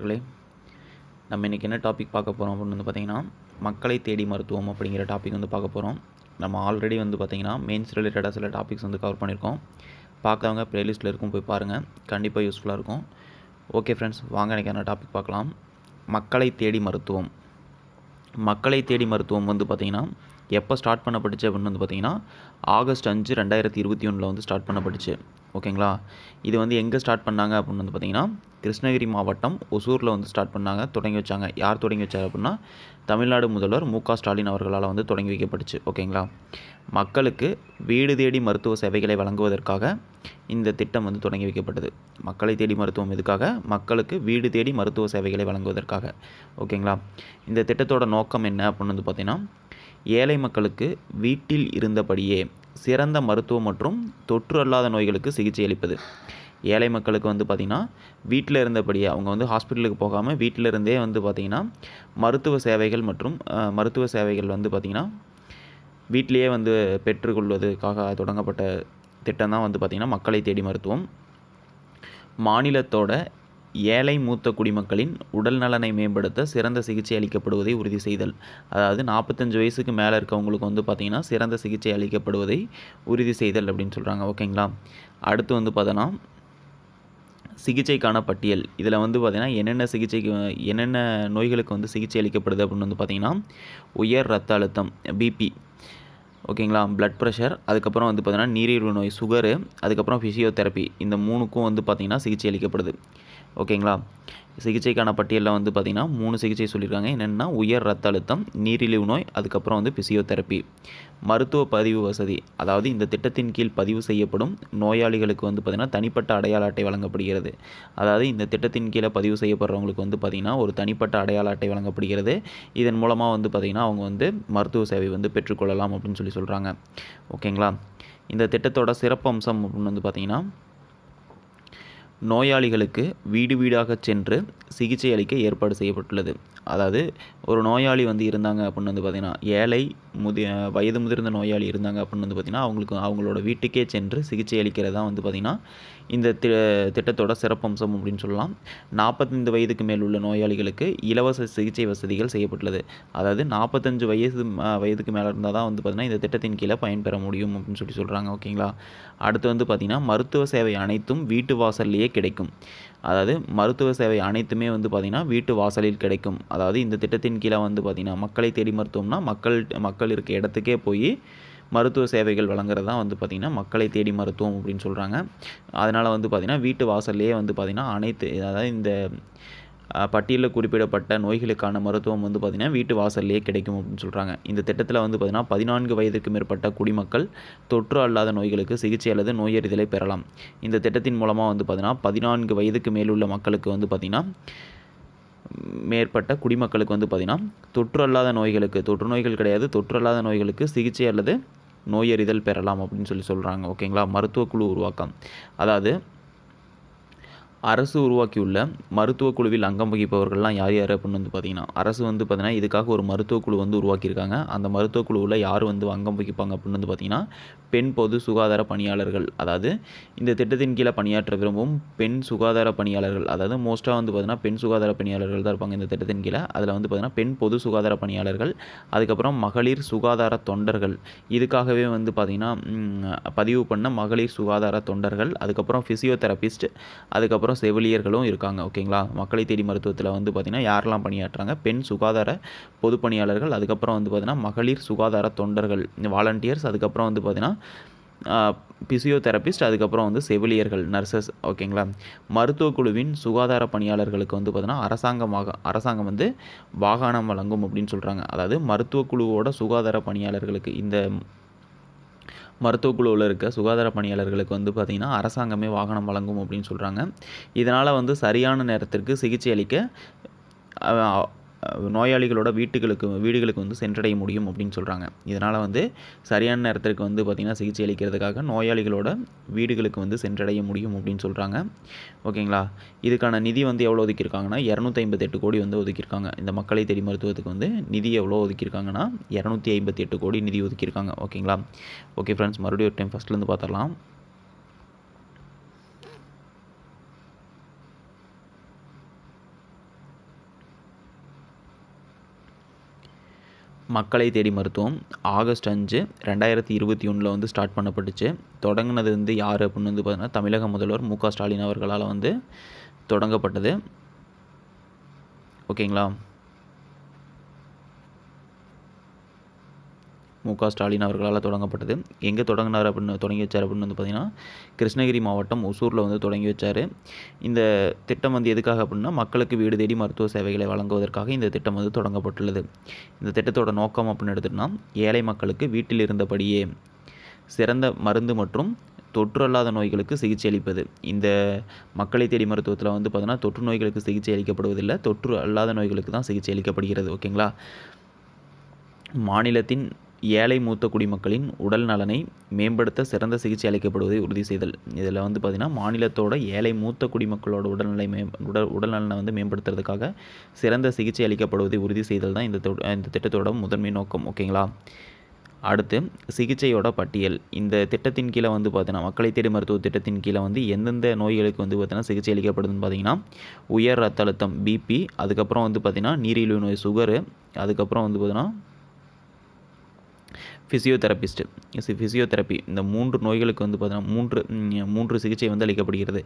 நண்பர்களே நம்ம இன்றைக்கி என்ன டாபிக் பார்க்க போகிறோம் அப்படின்னு வந்து பார்த்திங்கன்னா மக்களை தேடி மருத்துவம் அப்படிங்கிற டாபிக் வந்து பார்க்க போகிறோம் நம்ம ஆல்ரெடி வந்து பார்த்திங்கன்னா மெயின்ஸ் ரிலேட்டடாக சில டாபிக்ஸ் வந்து கவர் பண்ணியிருக்கோம் பார்க்குறவங்க ப்ளேலிஸ்ட்டில் இருக்கும் போய் பாருங்கள் கண்டிப்பாக யூஸ்ஃபுல்லாக இருக்கும் ஓகே ஃப்ரெண்ட்ஸ் வாங்க எனக்கான டாபிக் பார்க்கலாம் மக்களை தேடி மருத்துவம் மக்களை தேடி மருத்துவம் வந்து பார்த்திங்கன்னா எப்போ ஸ்டார்ட் பண்ணப்பட்டுச்சு அப்படின்னு வந்து பார்த்தீங்கன்னா ஆகஸ்ட் அஞ்சு ரெண்டாயிரத்தி இருபத்தி ஒன்றில் வந்து ஸ்டார்ட் பண்ணப்பட்டுச்சு ஓகேங்களா இது வந்து எங்கே ஸ்டார்ட் பண்ணாங்க அப்படின்னு வந்து பார்த்தீங்கன்னா கிருஷ்ணகிரி மாவட்டம் ஒசூரில் வந்து ஸ்டார்ட் பண்ணாங்க தொடங்கி வச்சாங்க யார் தொடங்கி வச்சார் அப்படின்னா தமிழ்நாடு முதல்வர் மு ஸ்டாலின் அவர்களால் வந்து தொடங்கி வைக்கப்பட்டுச்சு ஓகேங்களா மக்களுக்கு வீடு தேடி மருத்துவ சேவைகளை வழங்குவதற்காக இந்த திட்டம் வந்து தொடங்கி வைக்கப்பட்டது மக்களை தேடி மருத்துவம் இதுக்காக மக்களுக்கு வீடு தேடி மருத்துவ சேவைகளை வழங்குவதற்காக ஓகேங்களா இந்த திட்டத்தோட நோக்கம் என்ன அப்படின்னு வந்து பார்த்தீங்கன்னா ஏழை மக்களுக்கு வீட்டில் இருந்தபடியே சிறந்த மருத்துவம் மற்றும் தொற்று அல்லாத நோய்களுக்கு சிகிச்சை அளிப்பது ஏழை மக்களுக்கு வந்து பார்த்திங்கன்னா வீட்டில் இருந்தபடியே அவங்க வந்து ஹாஸ்பிட்டலுக்கு போகாமல் வீட்டில் இருந்தே வந்து பார்த்திங்கன்னா மருத்துவ சேவைகள் மற்றும் மருத்துவ சேவைகள் வந்து பார்த்திங்கன்னா வீட்டிலையே வந்து பெற்றுக்கொள்வதற்காக தொடங்கப்பட்ட திட்டம் தான் வந்து பார்த்திங்கன்னா மக்களை தேடி மருத்துவம் மாநிலத்தோட ஏழை மூத்த குடிமக்களின் உடல் நலனை மேம்படுத்த சிறந்த சிகிச்சை அளிக்கப்படுவதை உறுதி செய்தல் அதாவது நாற்பத்தஞ்சு வயசுக்கு மேலே இருக்கவங்களுக்கு வந்து பார்த்திங்கன்னா சிறந்த சிகிச்சை அளிக்கப்படுவதை உறுதி செய்தல் அப்படின்னு சொல்கிறாங்க ஓகேங்களா அடுத்து வந்து பார்த்தோன்னா சிகிச்சைக்கான பட்டியல் இதில் வந்து பார்த்திங்கன்னா என்னென்ன சிகிச்சைக்கு என்னென்ன நோய்களுக்கு வந்து சிகிச்சை அளிக்கப்படுது அப்படின்னு வந்து பார்த்திங்கன்னா உயர் ரத்த அழுத்தம் பிபி ஓகேங்களா ப்ளட் ப்ரெஷர் அதுக்கப்புறம் வந்து பார்த்திங்கன்னா நீரிழிவு நோய் சுகரு அதுக்கப்புறம் ஃபிசியோதெரப்பி இந்த மூணுக்கும் வந்து பார்த்திங்கன்னா சிகிச்சை அளிக்கப்படுது ஓகேங்களா சிகிச்சைக்கான பட்டியலில் வந்து பார்த்திங்கன்னா மூணு சிகிச்சை சொல்லியிருக்காங்க என்னென்னா உயர் ரத்த அழுத்தம் நீரிழிவு நோய் அதுக்கப்புறம் வந்து பிசியோதெரப்பி மருத்துவ பதிவு வசதி அதாவது இந்த திட்டத்தின் கீழ் பதிவு செய்யப்படும் நோயாளிகளுக்கு வந்து பார்த்திங்கன்னா தனிப்பட்ட அடையாள அட்டை வழங்கப்படுகிறது அதாவது இந்த திட்டத்தின் கீழே பதிவு செய்யப்படுறவங்களுக்கு வந்து பார்த்திங்கன்னா ஒரு தனிப்பட்ட அடையாள அட்டை வழங்கப்படுகிறது இதன் மூலமாக வந்து பார்த்திங்கன்னா அவங்க வந்து மருத்துவ சேவை வந்து பெற்றுக்கொள்ளலாம் அப்படின்னு சொல்லி சொல்கிறாங்க ஓகேங்களா இந்த திட்டத்தோட சிறப்பம்சம் அப்படின்னு வந்து பார்த்திங்கன்னா நோயாளிகளுக்கு வீடு வீடாக சென்று சிகிச்சை அளிக்க ஏற்பாடு செய்யப்பட்டுள்ளது அதாவது ஒரு நோயாளி வந்து இருந்தாங்க அப்படின்னு வந்து பார்த்திங்கன்னா ஏழை முதிய வயது முதிர்ந்த நோயாளி இருந்தாங்க அப்படின்னு வந்து பார்த்திங்கன்னா அவங்களுக்கு அவங்களோட வீட்டுக்கே சென்று சிகிச்சை அளிக்கிறதா வந்து பார்த்திங்கன்னா இந்த தி திட்டத்தோட சிறப்பம்சம் அப்படின்னு சொல்லலாம் நாற்பத்தஞ்சு வயதுக்கு மேல் உள்ள நோயாளிகளுக்கு இலவச சிகிச்சை வசதிகள் செய்யப்பட்டுள்ளது அதாவது நாற்பத்தஞ்சு வயது வயதுக்கு மேலே இருந்தால் தான் வந்து பார்த்திங்கன்னா இந்த திட்டத்தின் கீழே பயன்பெற முடியும் அப்படின்னு சொல்லி சொல்கிறாங்க ஓகேங்களா அடுத்து வந்து பார்த்திங்கன்னா மருத்துவ சேவை அனைத்தும் வீட்டு வாசல்லையே கிடைக்கும் அதாவது மருத்துவ சேவை அனைத்துமே வந்து பார்த்திங்கன்னா வீட்டு வாசலில் கிடைக்கும் அதாவது இந்த திட்டத்தின் கீழே வந்து பார்த்திங்கன்னா மக்களை தேடி மருத்துவம்னா மக்கள் மக்கள் இருக்க இடத்துக்கே போய் மருத்துவ சேவைகள் வழங்குறது தான் வந்து பார்த்திங்கன்னா மக்களை தேடி மருத்துவம் அப்படின்னு சொல்கிறாங்க அதனால் வந்து பார்த்திங்கன்னா வீட்டு வாசல்லையே வந்து பார்த்திங்கன்னா அனைத்து அதாவது இந்த பட்டியலில் குறிப்பிடப்பட்ட நோய்களுக்கான மருத்துவம் வந்து பார்த்திங்கன்னா வீட்டு வாசல்லையே கிடைக்கும் அப்படின்னு சொல்கிறாங்க இந்த திட்டத்தில் வந்து பார்த்திங்கன்னா பதினான்கு வயதுக்கு மேற்பட்ட குடிமக்கள் தொற்று அல்லாத நோய்களுக்கு சிகிச்சை அல்லது நோயறிதலை பெறலாம் இந்த திட்டத்தின் மூலமாக வந்து பார்த்திங்கன்னா பதினான்கு வயதுக்கு மேலுள்ள மக்களுக்கு வந்து பார்த்திங்கன்னா மேற்பட்ட குடிமக்களுக்கு வந்து பார்த்திங்கன்னா தொற்று அல்லாத நோய்களுக்கு தொற்று நோய்கள் கிடையாது தொற்று அல்லாத நோய்களுக்கு சிகிச்சை அல்லது நோயறிதல் பெறலாம் அப்படின்னு சொல்லி சொல்கிறாங்க ஓகேங்களா மருத்துவக்குழு உருவாக்கம் அதாவது அரசு உருவாக்கியுள்ள மருத்துவ குழுவில் அங்கம் வகிப்பவர்கள்லாம் யார் யார் அப்படின்னு வந்து பார்த்தீங்கன்னா அரசு வந்து பார்த்திங்கன்னா இதுக்காக ஒரு மருத்துவ குழு வந்து உருவாக்கியிருக்காங்க அந்த மருத்துவ குழுவில் யார் வந்து அங்கம் வகிப்பாங்க அப்படின்னு வந்து பார்த்தீங்கன்னா பெண் பொது சுகாதார பணியாளர்கள் அதாவது இந்த திட்டத்தின் கீழே பணியாற்ற விரும்பும் பெண் சுகாதார பணியாளர்கள் அதாவது மோஸ்ட்டாக வந்து பார்த்திங்கன்னா பெண் சுகாதார பணியாளர்கள் தான் இருப்பாங்க இந்த திட்டத்தின் கீழே அதில் வந்து பார்த்திங்கன்னா பெண் பொது சுகாதார பணியாளர்கள் அதுக்கப்புறம் மகளிர் சுகாதார தொண்டர்கள் இதுக்காகவே வந்து பார்த்திங்கன்னா பதிவு பண்ண மகளிர் சுகாதார தொண்டர்கள் அதுக்கப்புறம் ஃபிசியோதெரபிஸ்ட் அதுக்கப்புறம் அதுக்கப்புறம் செவிலியர்களும் இருக்காங்க ஓகேங்களா மக்களை தேடி மருத்துவத்தில் வந்து பார்த்திங்கன்னா யாரெல்லாம் பணியாற்றுறாங்க பெண் சுகாதார பொதுப்பணியாளர்கள் அதுக்கப்புறம் வந்து பார்த்திங்கன்னா மகளிர் சுகாதார தொண்டர்கள் வாலண்டியர்ஸ் அதுக்கப்புறம் வந்து பார்த்திங்கன்னா பிசியோதெரபிஸ்ட் அதுக்கப்புறம் வந்து செவிலியர்கள் நர்சஸ் ஓகேங்களா மருத்துவக் குழுவின் சுகாதார பணியாளர்களுக்கு வந்து பார்த்திங்கன்னா அரசாங்கமாக அரசாங்கம் வந்து வாகனம் வழங்கும் அப்படின்னு சொல்கிறாங்க அதாவது மருத்துவக்குழுவோட சுகாதார பணியாளர்களுக்கு இந்த மருத்துவக்குழுவில் இருக்க சுகாதார பணியாளர்களுக்கு வந்து பார்த்திங்கன்னா அரசாங்கமே வாகனம் வழங்கும் அப்படின்னு சொல்கிறாங்க இதனால் வந்து சரியான நேரத்திற்கு சிகிச்சை அளிக்க நோயாளிகளோட வீட்டுகளுக்கு வீடுகளுக்கு வந்து சென்றடைய முடியும் அப்படின்னு சொல்கிறாங்க இதனால் வந்து சரியான நேரத்திற்கு வந்து பார்த்திங்கன்னா சிகிச்சை அளிக்கிறதுக்காக நோயாளிகளோட வீடுகளுக்கு வந்து சென்றடைய முடியும் அப்படின்னு சொல்கிறாங்க ஓகேங்களா இதுக்கான நிதி வந்து எவ்வளோ ஒதுக்கியிருக்காங்கன்னா இரநூத்தி ஐம்பத்தெட்டு கோடி வந்து ஒதுக்கியிருக்காங்க இந்த மக்களை தேடி மருத்துவத்துக்கு வந்து நிதி எவ்வளோ ஒதுக்கியிருக்காங்கன்னா இரநூத்தி ஐம்பத்தி எட்டு கோடி நிதி ஒதுக்கியிருக்காங்க ஓகேங்களா ஓகே ஃப்ரெண்ட்ஸ் மறுபடியும் ஒரு டைம் ஃபஸ்ட்லேருந்து பார்த்துடலாம் மக்களை தேடி மருத்துவம் ஆகஸ்ட் அஞ்சு ரெண்டாயிரத்தி இருபத்தி ஒன்றில் வந்து ஸ்டார்ட் பண்ணப்பட்டுச்சு தொடங்கினது வந்து யார் அப்படின்னு வந்து பார்த்தீங்கன்னா தமிழக முதல்வர் மு க ஸ்டாலின் அவர்களால் வந்து தொடங்கப்பட்டது ஓகேங்களா மு க ஸ்டாலின் அவர்களால் தொடங்கப்பட்டது எங்கே தொடங்கினார் அப்படின்னு தொடங்கி வச்சார் அப்படின்னு வந்து பார்த்திங்கன்னா கிருஷ்ணகிரி மாவட்டம் ஒசூரில் வந்து தொடங்கி வச்சார் இந்த திட்டம் வந்து எதுக்காக அப்படின்னா மக்களுக்கு வீடு தேடி மருத்துவ சேவைகளை வழங்குவதற்காக இந்த திட்டம் வந்து தொடங்கப்பட்டுள்ளது இந்த திட்டத்தோட நோக்கம் அப்படின்னு எடுத்துகிட்டோம்னா ஏழை மக்களுக்கு வீட்டில் இருந்தபடியே சிறந்த மருந்து மற்றும் தொற்று அல்லாத நோய்களுக்கு சிகிச்சை அளிப்பது இந்த மக்களை தேடி மருத்துவத்தில் வந்து பார்த்தோன்னா தொற்று நோய்களுக்கு சிகிச்சை அளிக்கப்படுவதில்லை தொற்று அல்லாத நோய்களுக்கு தான் சிகிச்சை அளிக்கப்படுகிறது ஓகேங்களா மாநிலத்தின் ஏழை மூத்த குடிமக்களின் உடல் நலனை மேம்படுத்த சிறந்த சிகிச்சை அளிக்கப்படுவதை உறுதி செய்தல் இதில் வந்து பார்த்திங்கன்னா மாநிலத்தோட ஏழை மூத்த குடிமக்களோட உடல்நிலை மே உடல் நலனை வந்து மேம்படுத்துறதுக்காக சிறந்த சிகிச்சை அளிக்கப்படுவதை உறுதி செய்தல் தான் இந்த இந்த திட்டத்தோட முதன்மை நோக்கம் ஓகேங்களா அடுத்து சிகிச்சையோட பட்டியல் இந்த திட்டத்தின் கீழே வந்து பார்த்தீங்கன்னா மக்களை தேடி மருத்துவ திட்டத்தின் கீழே வந்து எந்தெந்த நோய்களுக்கு வந்து பார்த்தீங்கன்னா சிகிச்சை அளிக்கப்படுதுன்னு பார்த்தீங்கன்னா உயர் ரத்த அழுத்தம் பிபி அதுக்கப்புறம் வந்து பார்த்திங்கன்னா நீரிழிவு நோய் சுகரு அதுக்கப்புறம் வந்து பார்த்திங்கன்னா ஃபிசியோதெரபிஸ்ட்டு எஸ் ஃபிசியோதெரப்பி இந்த மூன்று நோய்களுக்கு வந்து பார்த்தீங்கன்னா மூன்று மூன்று சிகிச்சை வந்து அளிக்கப்படுகிறது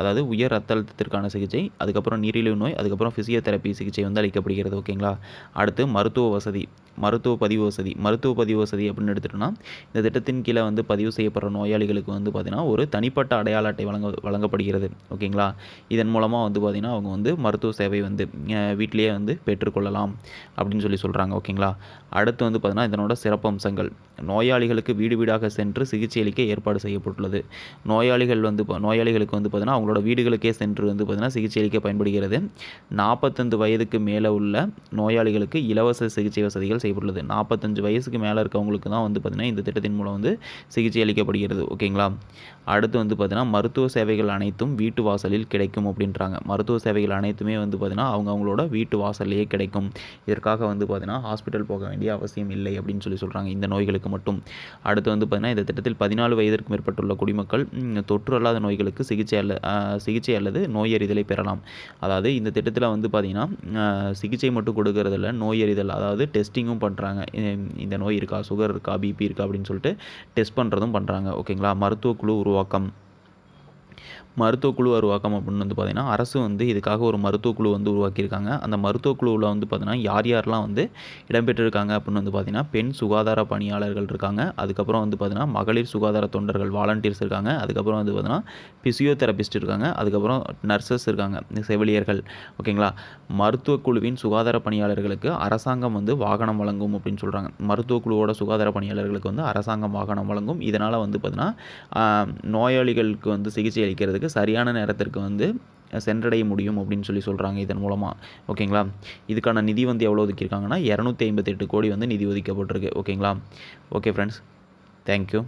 அதாவது உயர் ரத்த அழுத்தத்திற்கான சிகிச்சை அதுக்கப்புறம் நீரிழிவு நோய் அதுக்கப்புறம் ஃபிசியோதெரப்பி சிகிச்சை வந்து அளிக்கப்படுகிறது ஓகேங்களா அடுத்து மருத்துவ வசதி மருத்துவ பதிவு வசதி மருத்துவ பதிவு வசதி அப்படின்னு எடுத்துகிட்டோம்னா இந்த திட்டத்தின் கீழே வந்து பதிவு செய்யப்படுற நோயாளிகளுக்கு வந்து பார்த்திங்கன்னா ஒரு தனிப்பட்ட அடையாள அட்டை வழங்க வழங்கப்படுகிறது ஓகேங்களா இதன் மூலமாக வந்து பார்த்திங்கன்னா அவங்க வந்து மருத்துவ சேவை வந்து வீட்டிலேயே வந்து பெற்றுக்கொள்ளலாம் அப்படின்னு சொல்லி சொல்கிறாங்க ஓகேங்களா அடுத்து வந்து பார்த்திங்கன்னா இதனோட சிறப்பு சிறப்பம்சங்கள் நோயாளிகளுக்கு வீடு வீடாக சென்று சிகிச்சை அளிக்க ஏற்பாடு செய்யப்பட்டுள்ளது நோயாளிகள் வந்து நோயாளிகளுக்கு வந்து பார்த்தீங்கன்னா அவங்களோட வீடுகளுக்கே சென்று வந்து பார்த்தீங்கன்னா சிகிச்சை அளிக்க பயன்படுகிறது நாற்பத்தஞ்சு வயதுக்கு மேலே உள்ள நோயாளிகளுக்கு இலவச சிகிச்சை வசதிகள் செய்யப்பட்டுள்ளது நாற்பத்தஞ்சு வயசுக்கு மேலே இருக்கவங்களுக்கு தான் வந்து பார்த்திங்கன்னா இந்த திட்டத்தின் மூலம் வந்து சிகிச்சை அளிக்கப்படுகிறது ஓகேங்களா அடுத்து வந்து பார்த்திங்கன்னா மருத்துவ சேவைகள் அனைத்தும் வீட்டு வாசலில் கிடைக்கும் அப்படின்றாங்க மருத்துவ சேவைகள் அனைத்துமே வந்து பார்த்திங்கன்னா அவங்க அவங்களோட வீட்டு வாசல்லையே கிடைக்கும் இதற்காக வந்து பார்த்திங்கன்னா ஹாஸ்பிட்டல் போக வேண்டிய அவசியம் இல்லை அப்படின்னு சொல்லி சொல்கிறாங்க இந்த நோய்களுக்கு மட்டும் அடுத்து வந்து பார்த்திங்கன்னா இந்த திட்டத்தில் பதினாலு வயதிற்கு மேற்பட்டுள்ள குடிமக்கள் தொற்று அல்லாத நோய்களுக்கு சிகிச்சை அல்ல சிகிச்சை அல்லது நோயறிதலை பெறலாம் அதாவது இந்த திட்டத்தில் வந்து பார்த்திங்கன்னா சிகிச்சை மட்டும் கொடுக்கறதில்ல நோயறிதல் அதாவது டெஸ்டிங்கும் பண்ணுறாங்க இந்த நோய் இருக்கா சுகர் இருக்கா பிபி இருக்கா அப்படின்னு சொல்லிட்டு டெஸ்ட் பண்ணுறதும் பண்ணுறாங்க ஓகேங்களா மருத்துவக்குழு உருவாக்கம் மருத்துவக்குழு உருவாக்கம் அப்படின்னு வந்து பார்த்திங்கன்னா அரசு வந்து இதுக்காக ஒரு மருத்துவக்குழு வந்து உருவாக்கியிருக்காங்க அந்த மருத்துவக்குழுவில் வந்து பார்த்திங்கன்னா யார் யாரெல்லாம் வந்து இடம்பெற்றிருக்காங்க அப்படின்னு வந்து பார்த்திங்கன்னா பெண் சுகாதார பணியாளர்கள் இருக்காங்க அதுக்கப்புறம் வந்து பார்த்திங்கன்னா மகளிர் சுகாதார தொண்டர்கள் வாலண்டியர்ஸ் இருக்காங்க அதுக்கப்புறம் வந்து பார்த்திங்கன்னா ஃபிசியோதெரபிஸ்ட் இருக்காங்க அதுக்கப்புறம் நர்சஸ் இருக்காங்க செவிலியர்கள் ஓகேங்களா மருத்துவக்குழுவின் சுகாதார பணியாளர்களுக்கு அரசாங்கம் வந்து வாகனம் வழங்கும் அப்படின்னு சொல்கிறாங்க மருத்துவக்குழுவோட சுகாதார பணியாளர்களுக்கு வந்து அரசாங்கம் வாகனம் வழங்கும் இதனால் வந்து பார்த்திங்கன்னா நோயாளிகளுக்கு வந்து சிகிச்சை அளிக்கிறதுக்கு சரியான நேரத்திற்கு வந்து சென்றடைய முடியும் அப்படின்னு சொல்லி சொல்கிறாங்க இதன் மூலமாக ஓகேங்களா இதுக்கான நிதி வந்து எவ்வளோ ஒதுக்கியிருக்காங்கன்னா இரநூத்தி ஐம்பத்தெட்டு கோடி வந்து நிதி ஒதுக்கப்பட்டிருக்கு ஓகேங்களா ஓகே ஃப்ரெண்ட்ஸ் தேங்க்யூ